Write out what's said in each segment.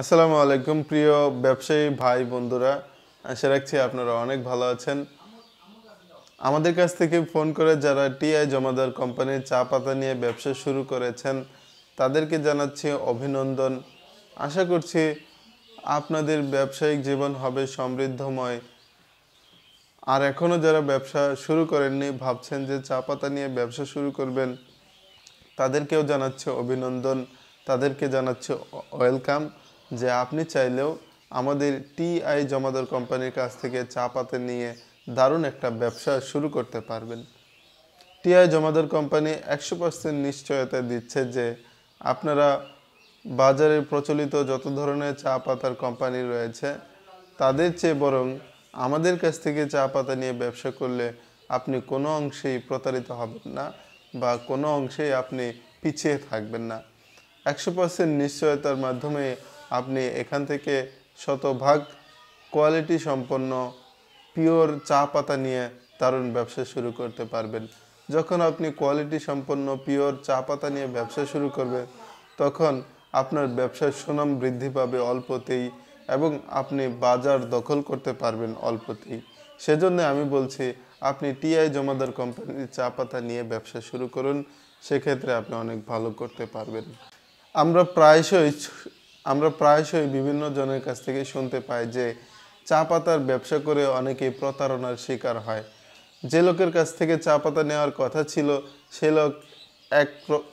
আসসালামু আলাইকুম প্রিয় ব্যবসায়ী ভাই বন্ধুরা আশা রাখছি আপনারা অনেক ভালো আছেন আমাদের কাছ থেকে ফোন করে যারা টিআই জমাদার কোম্পানির চা পাতা নিয়ে ব্যবসা শুরু করেছেন তাদেরকে জানাচ্ছি অভিনন্দন আশা করছি আপনাদের ব্যবসায়িক জীবন হবে সমৃদ্ধময় আর এখনও যারা ব্যবসা শুরু করেননি ভাবছেন যে চা পাতা নিয়ে ব্যবসা শুরু করবেন তাদেরকেও জানাচ্ছে অভিনন্দন তাদেরকে জানাচ্ছে ওয়েলকাম যে আপনি চাইলেও আমাদের টিআই জমাদার কোম্পানির কাছ থেকে চা পাতা নিয়ে দারুণ একটা ব্যবসা শুরু করতে পারবেন টিআই জমাদার কোম্পানি একশো পার্সেন্ট নিশ্চয়তা দিচ্ছে যে আপনারা বাজারে প্রচলিত যত ধরনের চা পাতার কোম্পানি রয়েছে তাদের চেয়ে বরং আমাদের কাছ থেকে চা পাতা নিয়ে ব্যবসা করলে আপনি কোনো অংশেই প্রতারিত হবেন না বা কোনো অংশেই আপনি পিছিয়ে থাকবেন না একশো পার্সেন্ট নিশ্চয়তার মাধ্যমে আপনি এখান থেকে শতভাগ কোয়ালিটি সম্পন্ন পিওর চা পাতা নিয়ে দারুণ ব্যবসা শুরু করতে পারবেন যখন আপনি কোয়ালিটি সম্পন্ন পিওর চা পাতা নিয়ে ব্যবসা শুরু করবেন তখন আপনার ব্যবসার সুনাম বৃদ্ধি পাবে অল্পতেই এবং আপনি বাজার দখল করতে পারবেন অল্পতেই সেজন্য আমি বলছি আপনি টিআই জমাদার কোম্পানির চা পাতা নিয়ে ব্যবসা শুরু করুন সেক্ষেত্রে আপনি অনেক ভালো করতে পারবেন আমরা প্রায়শই আমরা প্রায়শই বিভিন্ন জনের কাছ থেকে শুনতে পাই যে চা পাতার ব্যবসা করে অনেকেই প্রতারণার শিকার হয় যে লোকের কাছ থেকে চা পাতা নেওয়ার কথা ছিল সে লোক এক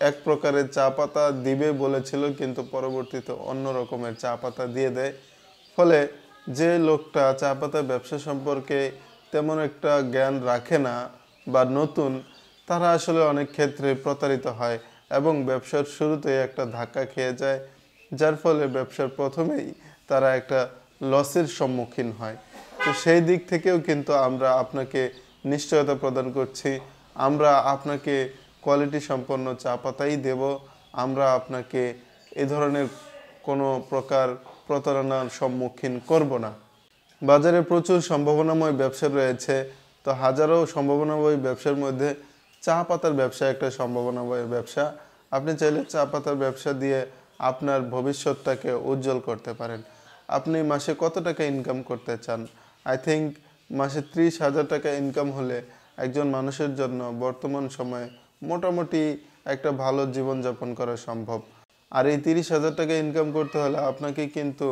এক প্রকারের চা পাতা দিবে বলেছিল কিন্তু পরবর্তীতে অন্য রকমের চা পাতা দিয়ে দেয় ফলে যে লোকটা চা পাতার ব্যবসা সম্পর্কে তেমন একটা জ্ঞান রাখে না বা নতুন তারা আসলে অনেক ক্ষেত্রে প্রতারিত হয় এবং ব্যবসার শুরুতে একটা ধাক্কা খেয়ে যায় যার ফলে ব্যবসার প্রথমেই তারা একটা লসের সম্মুখীন হয় তো সেই দিক থেকেও কিন্তু আমরা আপনাকে নিশ্চয়তা প্রদান করছি আমরা আপনাকে কোয়ালিটি সম্পন্ন চা পাতাই দেব আমরা আপনাকে এ ধরনের কোনো প্রকার প্রতারণার সম্মুখীন করব না বাজারে প্রচুর সম্ভাবনাময় ব্যবসা রয়েছে তো হাজারো সম্ভাবনাময় ব্যবসার মধ্যে চা পাতার ব্যবসা একটা সম্ভাবনাময় ব্যবসা আপনি চাইলে চা পাতার ব্যবসা দিয়ে আপনার ভবিষ্যৎটাকে উজ্জ্বল করতে পারেন আপনি মাসে কত টাকা ইনকাম করতে চান আই থিঙ্ক মাসে ত্রিশ হাজার টাকা ইনকাম হলে একজন মানুষের জন্য বর্তমান সময়ে মোটামুটি একটা ভালো জীবনযাপন করা সম্ভব আর এই তিরিশ হাজার টাকা ইনকাম করতে হলে আপনাকে কিন্তু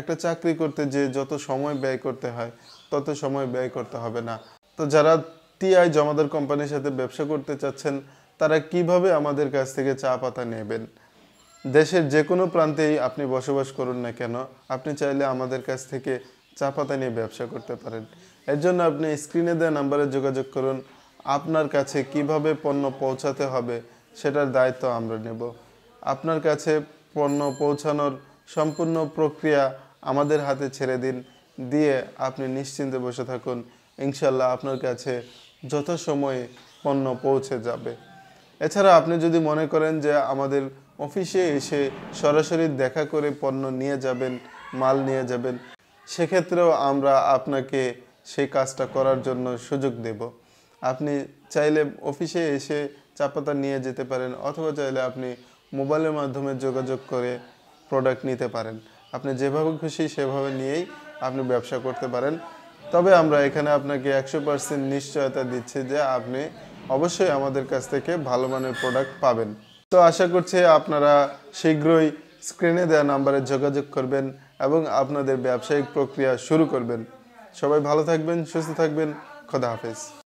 একটা চাকরি করতে যে যত সময় ব্যয় করতে হয় তত সময় ব্যয় করতে হবে না তো যারা টিআই জমাদার কোম্পানির সাথে ব্যবসা করতে চাচ্ছেন তারা কিভাবে আমাদের কাছ থেকে চা পাতা নেবেন দেশের যে কোনো প্রান্তেই আপনি বসবাস করুন না কেন আপনি চাইলে আমাদের কাছ থেকে চা পাতা নিয়ে ব্যবসা করতে পারেন এর জন্য আপনি স্ক্রিনে দেওয়া নাম্বারে যোগাযোগ করুন আপনার কাছে কিভাবে পণ্য পৌঁছাতে হবে সেটার দায়িত্ব আমরা নেব আপনার কাছে পণ্য পৌঁছানোর সম্পূর্ণ প্রক্রিয়া আমাদের হাতে ছেড়ে দিন দিয়ে আপনি নিশ্চিন্তে বসে থাকুন ইনশাল্লাহ আপনার কাছে যথাসময়ে পণ্য পৌঁছে যাবে এছাড়া আপনি যদি মনে করেন যে আমাদের অফিসে এসে সরাসরি দেখা করে পণ্য নিয়ে যাবেন মাল নিয়ে যাবেন সেক্ষেত্রেও আমরা আপনাকে সেই কাজটা করার জন্য সুযোগ দেব আপনি চাইলে অফিসে এসে চাপাতা নিয়ে যেতে পারেন অথবা চাইলে আপনি মোবাইলের মাধ্যমে যোগাযোগ করে প্রোডাক্ট নিতে পারেন আপনি যেভাবে খুশি সেভাবে নিয়েই আপনি ব্যবসা করতে পারেন তবে আমরা এখানে আপনাকে একশো পার্সেন্ট নিশ্চয়তা দিচ্ছি যে আপনি অবশ্যই আমাদের কাছ থেকে ভালো মানের প্রোডাক্ট পাবেন তো আশা করছি আপনারা শীঘ্রই স্ক্রিনে দেওয়া নাম্বারে যোগাযোগ করবেন এবং আপনাদের ব্যবসায়িক প্রক্রিয়া শুরু করবেন সবাই ভালো থাকবেন সুস্থ থাকবেন খোদা হাফেজ